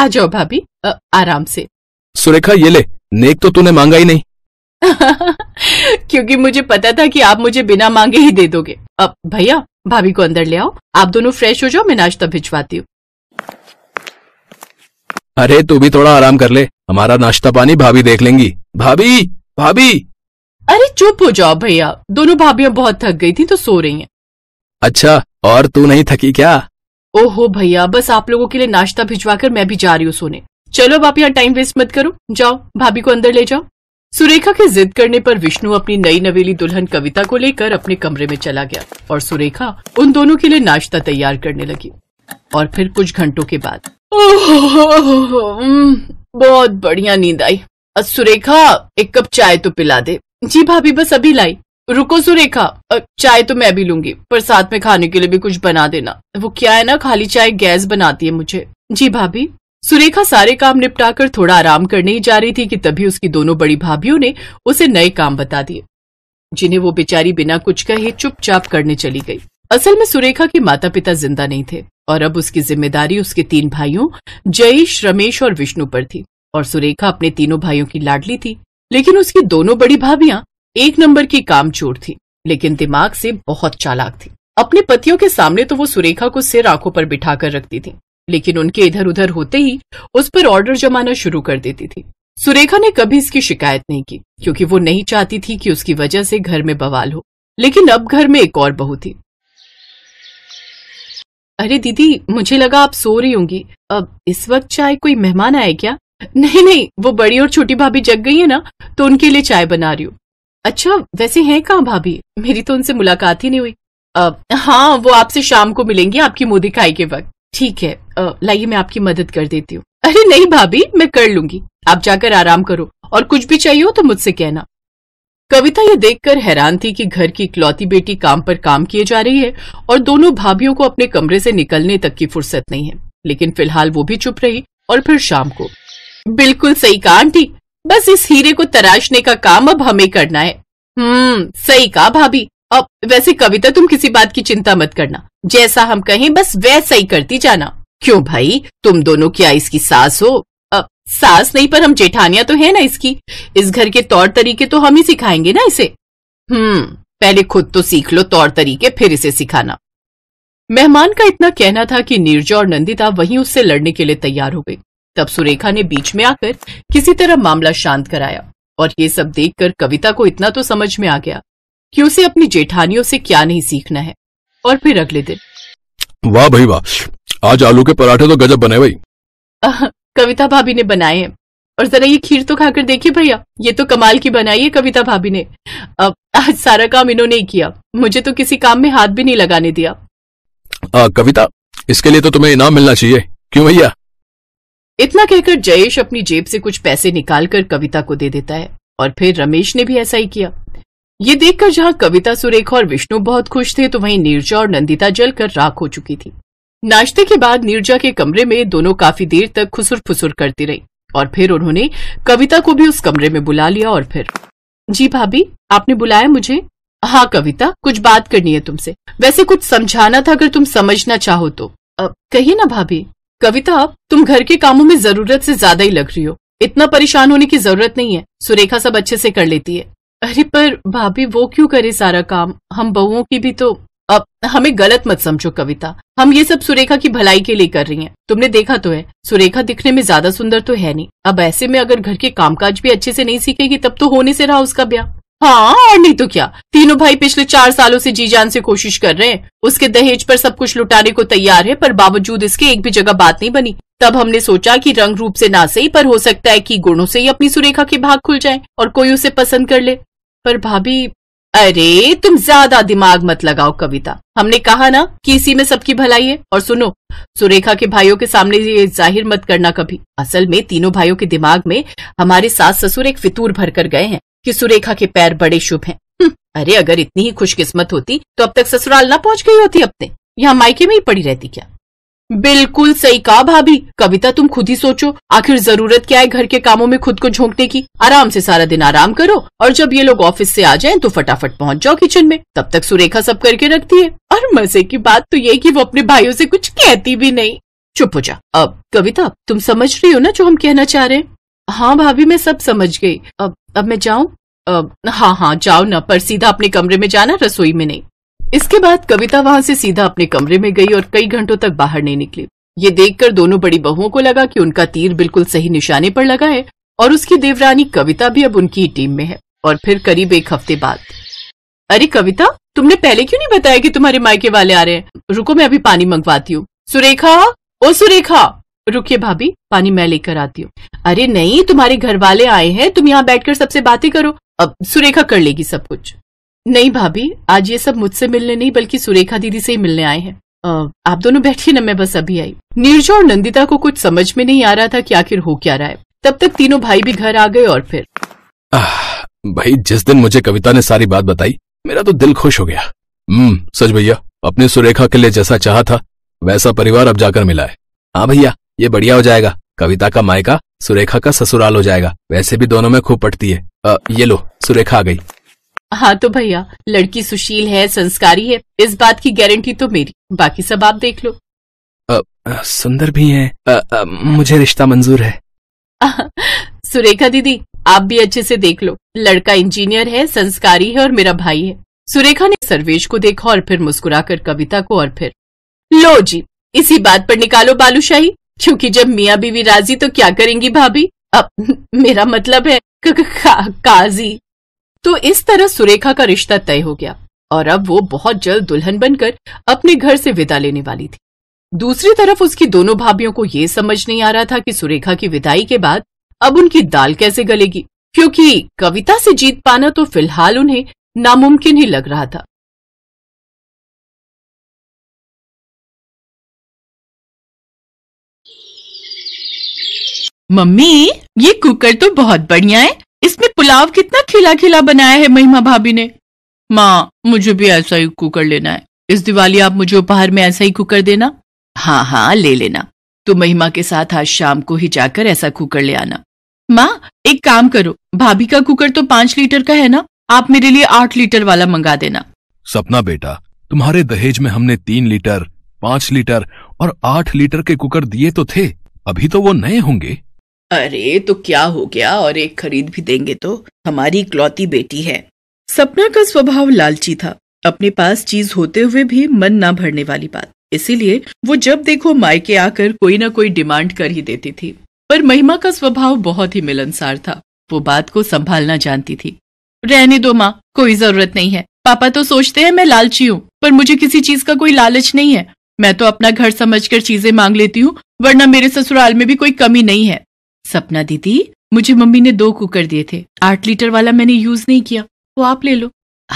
आ जाओ भाभी आराम से सुरेखा ये ले नेक तो तूने मांगा ही नहीं क्योंकि मुझे पता था कि आप मुझे बिना मांगे ही दे दोगे अब भैया भाभी को अंदर ले आओ आप दोनों फ्रेश हो जाओ मैं नाश्ता भिजवाती हूँ अरे तू भी थोड़ा आराम कर ले हमारा नाश्ता पानी भाभी देख लेंगी भाभी भाभी अरे चुप हो जाओ भैया दोनों भाभी बहुत थक गई थी तो सो रही हैं अच्छा और तू नहीं थकी क्या ओहो भैया बस आप लोगों के लिए नाश्ता भिजवा कर मैं भी जा रही हूँ सोने चलो अब आप यहाँ टाइम वेस्ट मत करो जाओ भाभी को अंदर ले जाओ सुरेखा की जिद करने पर विष्णु अपनी नई नवेली दुल्हन कविता को लेकर अपने कमरे में चला गया और सुरेखा उन दोनों के लिए नाश्ता तैयार करने लगी और फिर कुछ घंटों के बाद हम्म, बहुत बढ़िया नींद आई सुरेखा एक कप चाय तो पिला दे जी भाभी बस अभी लाई रुको सुरेखा चाय तो मैं भी लूंगी पर साथ में खाने के लिए भी कुछ बना देना वो क्या है ना खाली चाय गैस बनाती है मुझे जी भाभी सुरेखा सारे काम निपटाकर थोड़ा आराम करने ही जा रही थी कि तभी उसकी दोनों बड़ी भाभी ने उसे नए काम बता दिए जिन्हें वो बेचारी बिना कुछ कहे चुपचाप करने चली गई असल में सुरेखा के माता पिता जिंदा नहीं थे और अब उसकी जिम्मेदारी उसके तीन भाइयों जयेश रमेश और विष्णु पर थी और सुरेखा अपने तीनों भाइयों की लाडली थी लेकिन उसकी दोनों बड़ी भाभियां एक नंबर की काम चोर थी लेकिन दिमाग से बहुत चालाक थी अपने पतियों के सामने तो वो सुरेखा को सिर आंखों पर बिठा कर रखती थी लेकिन उनके इधर उधर होते ही उस पर ऑर्डर जमाना शुरू कर देती थी सुरेखा ने कभी इसकी शिकायत नहीं की क्योंकि वो नहीं चाहती थी कि उसकी वजह से घर में बवाल हो लेकिन अब घर में एक और बहू थी अरे दीदी मुझे लगा आप सो रही होंगी अब इस वक्त चाय कोई मेहमान आए क्या नहीं नहीं वो बड़ी और छोटी भाभी जग गई है ना तो उनके लिए चाय बना रही हूँ अच्छा वैसे हैं कहाँ भाभी मेरी तो उनसे मुलाकात ही नहीं हुई आ, हाँ वो आपसे शाम को मिलेंगी आपकी मोदी खाई के वक्त ठीक है लाइए मैं आपकी मदद कर देती हूँ अरे नहीं भाभी मैं कर लूंगी आप जाकर आराम करो और कुछ भी चाहिए हो तो मुझसे कहना कविता यह देखकर हैरान थी कि घर की इकलौती बेटी काम पर काम किए जा रही है और दोनों भाभियों को अपने कमरे से निकलने तक की फुर्सत नहीं है लेकिन फिलहाल वो भी चुप रही और फिर शाम को बिल्कुल सही कहा आंटी बस इस हीरे को तराशने का काम अब हमें करना है हम्म सही कहा भाभी अब वैसे कविता तुम किसी बात की चिंता मत करना जैसा हम कहें बस वैसा ही करती जाना क्यों भाई तुम दोनों क्या इसकी सास हो अब सास नहीं पर हम जेठानिया तो है ना इसकी इस घर के तौर तरीके तो हम ही सिखाएंगे ना इसे हम्म पहले खुद तो सीख लो तौर तरीके फिर इसे सिखाना मेहमान का इतना कहना था कि नीरजा और नंदिता वहीं उससे लड़ने के लिए तैयार हो गई तब सुरेखा ने बीच में आकर किसी तरह मामला शांत कराया और ये सब देखकर कविता को इतना तो समझ में आ गया कि उसे अपनी जेठानियों से क्या नहीं सीखना है और फिर अगले दिन वाह भाई वाह आज आलू के पराठे तो गजब बने भाई आ, कविता भाभी ने बनाए हैं और जरा ये खीर तो खाकर देखिए भैया ये तो कमाल की बनाई है कविता भाभी ने अब आज सारा काम इन्होंने ही किया मुझे तो किसी काम में हाथ भी नहीं लगाने दिया आ, कविता इसके लिए तो तुम्हें इनाम मिलना चाहिए क्यों भैया इतना कहकर जयेश अपनी जेब से कुछ पैसे निकालकर कविता को दे देता है और फिर रमेश ने भी ऐसा ही किया ये देखकर जहाँ कविता सुरेखा और विष्णु बहुत खुश थे तो वहीं नीरजा और नंदिता जलकर राख हो चुकी थी नाश्ते के बाद नीरजा के कमरे में दोनों काफी देर तक खुसुर फुसुर करती रही और फिर उन्होंने कविता को भी उस कमरे में बुला लिया और फिर जी भाभी आपने बुलाया मुझे हाँ कविता कुछ बात करनी है तुमसे वैसे कुछ समझाना था अगर तुम समझना चाहो तो कहिए ना भाभी कविता तुम घर के कामों में जरूरत से ज्यादा ही लग रही हो इतना परेशान होने की जरूरत नहीं है सुरेखा सब अच्छे से कर लेती है अरे पर भाभी वो क्यों करे सारा काम हम बहुओं की भी तो अब हमें गलत मत समझो कविता हम ये सब सुरेखा की भलाई के लिए कर रही हैं तुमने देखा तो है सुरेखा दिखने में ज्यादा सुंदर तो है नहीं अब ऐसे में अगर घर के कामकाज भी अच्छे से नहीं सीखेगी तब तो होने से रहा उसका ब्याह हाँ और नहीं तो क्या तीनों भाई पिछले चार सालों से जी जान से कोशिश कर रहे हैं उसके दहेज पर सब कुछ लुटाने को तैयार है पर बावजूद इसके एक भी जगह बात नहीं बनी तब हमने सोचा कि रंग रूप से ना सही पर हो सकता है कि गुणों से ही अपनी सुरेखा के भाग खुल जाए और कोई उसे पसंद कर ले पर भाभी अरे तुम ज्यादा दिमाग मत लगाओ कविता हमने कहा ना कि इसी में सबकी भलाई है और सुनो सुरेखा के भाइयों के सामने ये जाहिर मत करना कभी असल में तीनों भाइयों के दिमाग में हमारे सास ससुर एक फितूर भर कर गए हैं कि सुरेखा के पैर बड़े शुभ हैं हम्म, अरे अगर इतनी ही खुशकिस्मत होती तो अब तक ससुराल ना पहुंच गई होती अपने यहाँ मायके में ही पड़ी रहती क्या बिल्कुल सही कहा भाभी कविता तुम खुद ही सोचो आखिर जरूरत क्या है घर के कामों में खुद को झोंकने की आराम से सारा दिन आराम करो और जब ये लोग ऑफिस से आ जाएं तो फटाफट पहुंच जाओ किचन में तब तक सुरेखा सब करके रखती है और मजे की बात तो ये कि वो अपने भाइयों से कुछ कहती भी नहीं चुप हो जा अब कविता तुम समझ रही हो ना जो हम कहना चाह रहे हैं हाँ भाभी मैं सब समझ गई अब अब मैं जाऊं हाँ हाँ जाओ ना पर सीधा अपने कमरे में जाना रसोई में नहीं इसके बाद कविता वहां से सीधा अपने कमरे में गई और कई घंटों तक बाहर नहीं निकली ये देखकर दोनों बड़ी बहुओं को लगा कि उनका तीर बिल्कुल सही निशाने पर लगा है और उसकी देवरानी कविता भी अब उनकी टीम में है और फिर करीब एक हफ्ते बाद अरे कविता तुमने पहले क्यों नहीं बताया कि तुम्हारे मायके वाले आ रहे हैं रुको मैं अभी पानी मंगवाती हूँ सुरेखा ओ सुरेखा रुकिए भाभी पानी मैं लेकर आती हूँ अरे नहीं तुम्हारे घर वाले आए हैं तुम यहाँ बैठकर सबसे बातें करो अब सुरेखा कर लेगी सब कुछ नहीं भाभी आज ये सब मुझसे मिलने नहीं बल्कि सुरेखा दीदी से ही मिलने आए हैं आप दोनों बैठिए ना मैं बस अभी आई नीरजा और नंदिता को कुछ समझ में नहीं आ रहा था कि आखिर हो क्या रहा है तब तक तीनों भाई भी घर आ गए और फिर आ, भाई जिस दिन मुझे कविता ने सारी बात बताई मेरा तो दिल खुश हो गया हम्म, सच भैया अपने सुरेखा के लिए जैसा चाह था वैसा परिवार अब जाकर मिला है हाँ भैया ये बढ़िया हो जाएगा कविता का मायका सुरेखा का ससुराल हो जाएगा वैसे भी दोनों में खूब पटती है आ, ये लो सुरेखा आ गई हाँ तो भैया लड़की सुशील है संस्कारी है इस बात की गारंटी तो मेरी बाकी सब आप देख लो आ, आ, सुंदर भी है आ, आ, मुझे रिश्ता मंजूर है आ, सुरेखा दीदी आप भी अच्छे से देख लो लड़का इंजीनियर है संस्कारी है और मेरा भाई है सुरेखा ने सर्वेश को देखा और फिर मुस्कुराकर कविता को और फिर लो जी इसी बात पर निकालो बालूशाही क्योंकि जब मियाँ बीवी राजी तो क्या करेंगी भाभी अब मेरा मतलब है क, क, का, काजी तो इस तरह सुरेखा का रिश्ता तय हो गया और अब वो बहुत जल्द दुल्हन बनकर अपने घर से विदा लेने वाली थी दूसरी तरफ उसकी दोनों भाभियों को यह समझ नहीं आ रहा था कि सुरेखा की विदाई के बाद अब उनकी दाल कैसे गलेगी क्योंकि कविता से जीत पाना तो फिलहाल उन्हें नामुमकिन ही लग रहा था मम्मी ये कुकर तो बहुत बढ़िया है इसमें पुलाव कितना खिला खिला बनाया है महिमा भाभी ने माँ मुझे भी ऐसा ही कुकर लेना है इस दिवाली आप मुझे उपहार में ऐसा ही कुकर देना हाँ हाँ ले लेना तो महिमा के साथ आज शाम को ही जाकर ऐसा कुकर ले आना माँ एक काम करो भाभी का कुकर तो पांच लीटर का है ना आप मेरे लिए आठ लीटर वाला मंगा देना सपना बेटा तुम्हारे दहेज में हमने तीन लीटर पांच लीटर और आठ लीटर के कुकर दिए तो थे अभी तो वो नए होंगे अरे तो क्या हो गया और एक खरीद भी देंगे तो हमारी इकलौती बेटी है सपना का स्वभाव लालची था अपने पास चीज होते हुए भी मन ना भरने वाली बात इसीलिए वो जब देखो मायके आकर कोई ना कोई डिमांड कर ही देती थी पर महिमा का स्वभाव बहुत ही मिलनसार था वो बात को संभालना जानती थी रहने दो माँ कोई जरूरत नहीं है पापा तो सोचते हैं मैं लालची हूँ पर मुझे किसी चीज का कोई लालच नहीं है मैं तो अपना घर समझकर चीजें मांग लेती हूँ वरना मेरे ससुराल में भी कोई कमी नहीं है सपना दीदी मुझे मम्मी ने दो कुकर दिए थे आठ लीटर वाला मैंने यूज नहीं किया वो आप ले लो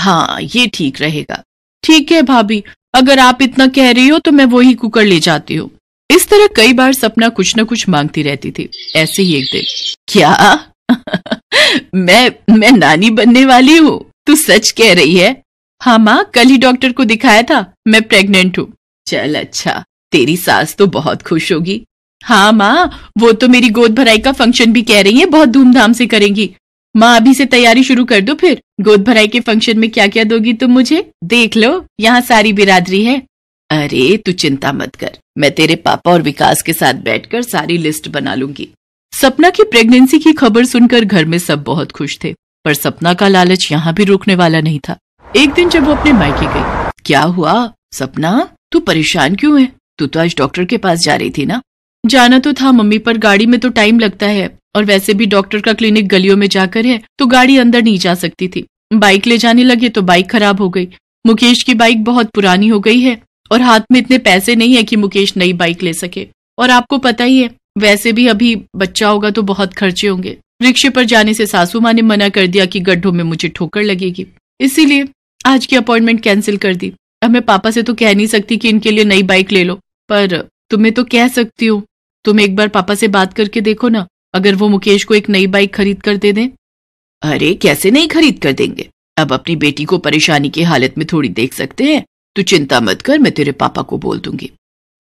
हाँ ये ठीक रहेगा ठीक है भाभी अगर आप इतना कह रही हो तो मैं वो ही कुकर ले जाती हूँ इस तरह कई बार सपना कुछ न कुछ मांगती रहती थी ऐसे ही एक दिन क्या मैं मैं नानी बनने वाली हूँ तू सच कह रही है हाँ माँ कल ही डॉक्टर को दिखाया था मैं प्रेग्नेंट हूँ चल अच्छा तेरी सास तो बहुत खुश होगी हाँ माँ वो तो मेरी गोद भराई का फंक्शन भी कह रही है बहुत धूमधाम से करेंगी माँ अभी से तैयारी शुरू कर दो फिर गोद भराई के फंक्शन में क्या क्या दोगी तुम मुझे देख लो यहाँ सारी बिरादरी है अरे तू चिंता मत कर मैं तेरे पापा और विकास के साथ बैठकर सारी लिस्ट बना लूंगी सपना की प्रेगनेंसी की खबर सुनकर घर में सब बहुत खुश थे पर सपना का लालच यहाँ भी रोकने वाला नहीं था एक दिन जब वो अपने मायके गई क्या हुआ सपना तू परेशान क्यों है तू तो आज डॉक्टर के पास जा रही थी ना जाना तो था मम्मी पर गाड़ी में तो टाइम लगता है और वैसे भी डॉक्टर का क्लिनिक गलियों में जाकर है तो गाड़ी अंदर नहीं जा सकती थी बाइक ले जाने लगे तो बाइक खराब हो गई मुकेश की बाइक बहुत पुरानी हो गई है और हाथ में इतने पैसे नहीं है कि मुकेश नई बाइक ले सके और आपको पता ही है वैसे भी अभी बच्चा होगा तो बहुत खर्चे होंगे रिक्शे पर जाने से सासू माँ ने मना कर दिया कि गड्ढों में मुझे ठोकर लगेगी इसीलिए आज की अपॉइंटमेंट कैंसिल कर दी अब मैं पापा से तो कह नहीं सकती कि इनके लिए नई बाइक ले लो पर तुम्हें तो कह सकती हूँ तुम एक बार पापा से बात करके देखो ना अगर वो मुकेश को एक नई बाइक खरीद कर दे दें अरे कैसे नहीं खरीद कर देंगे अब अपनी बेटी को परेशानी की हालत में थोड़ी देख सकते हैं तू तो चिंता मत कर मैं तेरे पापा को बोल दूंगी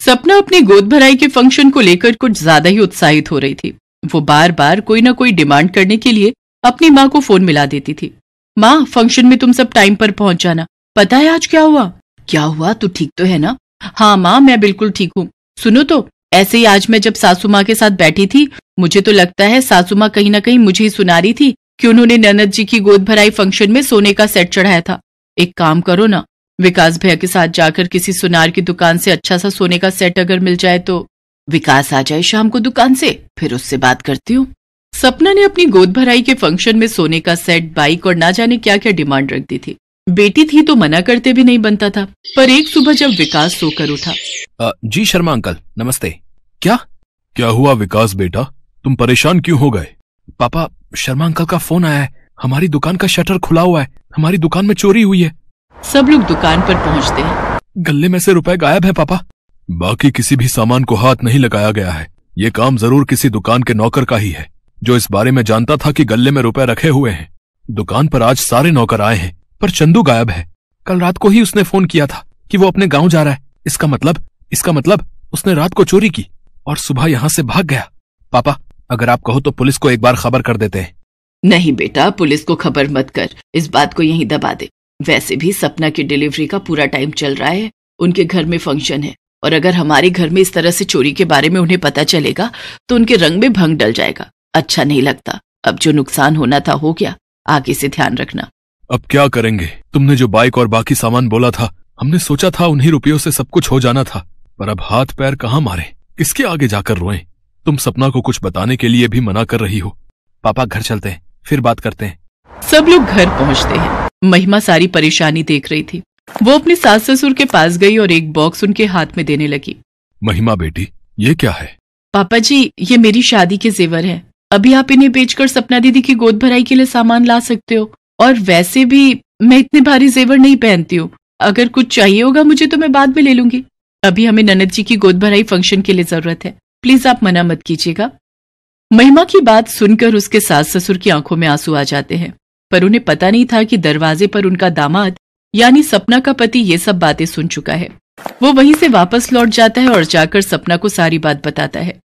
सपना अपने गोद भराई के फंक्शन को लेकर कुछ ज्यादा ही उत्साहित हो रही थी वो बार बार कोई ना कोई डिमांड करने के लिए अपनी माँ को फोन मिला देती थी माँ फंक्शन में तुम सब टाइम पर पहुंच जाना पता है आज क्या हुआ क्या हुआ तू ठीक तो है ना हाँ माँ मैं बिल्कुल ठीक हूँ सुनो तो ऐसे ही आज मैं जब सासू माँ के साथ बैठी थी मुझे तो लगता है सासू माँ कहीं ना कहीं मुझे ही सुना रही थी कि उन्होंने ननद जी की गोद भराई फंक्शन में सोने का सेट चढ़ाया था एक काम करो ना विकास भैया के साथ जाकर किसी सुनार की दुकान से अच्छा सा सोने का सेट अगर मिल जाए तो विकास आ जाए शाम को दुकान से फिर उससे बात करती हूँ सपना ने अपनी गोद भराई के फंक्शन में सोने का सेट बाइक और ना जाने क्या क्या डिमांड रख दी थी बेटी थी तो मना करते भी नहीं बनता था पर एक सुबह जब विकास सोकर उठा आ, जी शर्मा अंकल नमस्ते क्या क्या हुआ विकास बेटा तुम परेशान क्यों हो गए पापा शर्मा अंकल का फोन आया है हमारी दुकान का शटर खुला हुआ है हमारी दुकान में चोरी हुई है सब लोग दुकान पर पहुंचते हैं गले में से रुपए गायब है पापा बाकी किसी भी सामान को हाथ नहीं लगाया गया है ये काम जरूर किसी दुकान के नौकर का ही है जो इस बारे में जानता था कि गले में रुपए रखे हुए हैं दुकान पर आज सारे नौकर आए हैं पर चंदू गायब है कल रात को ही उसने फोन किया था कि वो अपने गांव जा रहा है इसका मतलब इसका मतलब उसने रात को चोरी की और सुबह यहाँ से भाग गया पापा अगर आप कहो तो पुलिस को एक बार खबर कर देते हैं नहीं बेटा पुलिस को खबर मत कर इस बात को यही दबा दे वैसे भी सपना की डिलीवरी का पूरा टाइम चल रहा है उनके घर में फंक्शन है और अगर हमारे घर में इस तरह से चोरी के बारे में उन्हें पता चलेगा तो उनके रंग में भंग डल जाएगा अच्छा नहीं लगता अब जो नुकसान होना था हो गया आगे से ध्यान रखना अब क्या करेंगे तुमने जो बाइक और बाकी सामान बोला था हमने सोचा था उन्हीं रुपयों से सब कुछ हो जाना था पर अब हाथ पैर कहाँ मारे किसके आगे जाकर रोए तुम सपना को कुछ बताने के लिए भी मना कर रही हो पापा घर चलते हैं फिर बात करते हैं सब लोग घर पहुँचते हैं महिमा सारी परेशानी देख रही थी वो अपने सास ससुर के पास गई और एक बॉक्स उनके हाथ में देने लगी महिमा बेटी ये क्या है पापा जी ये मेरी शादी के जेवर है अभी आप इन्हें बेचकर सपना दीदी की गोद भराई के लिए सामान ला सकते हो और वैसे भी मैं इतने भारी जेवर नहीं पहनती हूँ अगर कुछ चाहिए होगा मुझे तो मैं बाद में ले लूंगी अभी हमें ननद जी की गोद भराई फंक्शन के लिए जरूरत है प्लीज आप मना मत कीजिएगा महिमा की बात सुनकर उसके सास ससुर की आंखों में आंसू आ जाते हैं पर उन्हें पता नहीं था कि दरवाजे पर उनका दामाद यानी सपना का पति ये सब बातें सुन चुका है वो वहीं से वापस लौट जाता है और जाकर सपना को सारी बात बताता है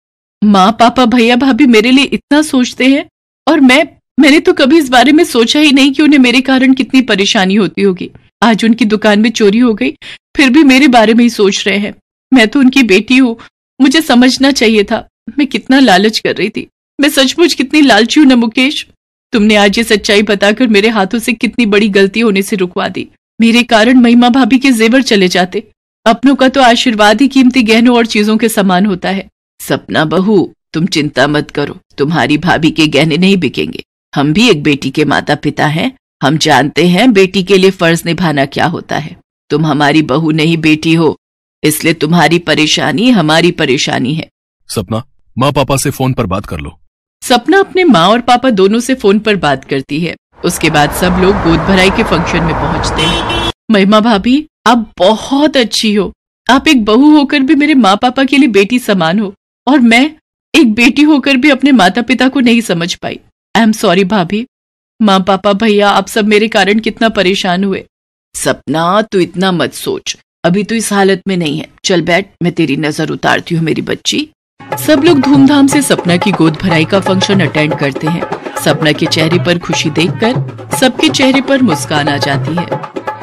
माँ पापा भैया भाभी मेरे लिए इतना सोचते हैं और मैं मैंने तो कभी इस बारे में सोचा ही नहीं कि उन्हें मेरे कारण कितनी परेशानी होती होगी आज उनकी दुकान में चोरी हो गई फिर भी मेरे बारे में ही सोच रहे हैं मैं तो उनकी बेटी हूँ मुझे समझना चाहिए था मैं कितना लालच कर रही थी मैं सचमुच कितनी लालची हूँ न मुकेश तुमने आज ये सच्चाई बताकर मेरे हाथों से कितनी बड़ी गलती होने से रुकवा दी मेरे कारण महिमा भाभी के जेवर चले जाते अपनों का तो आशीर्वाद ही कीमती गहनों और चीजों के समान होता है सपना बहू तुम चिंता मत करो तुम्हारी भाभी के गहने नहीं बिकेंगे हम भी एक बेटी के माता पिता हैं हम जानते हैं बेटी के लिए फर्ज निभाना क्या होता है तुम हमारी बहू नहीं बेटी हो इसलिए तुम्हारी परेशानी हमारी परेशानी है सपना माँ पापा से फोन पर बात कर लो सपना अपने माँ और पापा दोनों से फोन पर बात करती है उसके बाद सब लोग गोद भराई के फंक्शन में पहुँचते हैं महिमा भाभी आप बहुत अच्छी हो आप एक बहू होकर भी मेरे माँ पापा के लिए बेटी समान हो और मैं एक बेटी होकर भी अपने माता पिता को नहीं समझ पाई आई एम सॉरी भाभी माँ पापा भैया आप सब मेरे कारण कितना परेशान हुए सपना तू इतना मत सोच अभी तो इस हालत में नहीं है चल बैठ मैं तेरी नजर उतारती हूँ मेरी बच्ची सब लोग धूमधाम से सपना की गोद भराई का फंक्शन अटेंड करते हैं सपना के चेहरे पर खुशी देखकर सबके चेहरे पर मुस्कान आ जाती है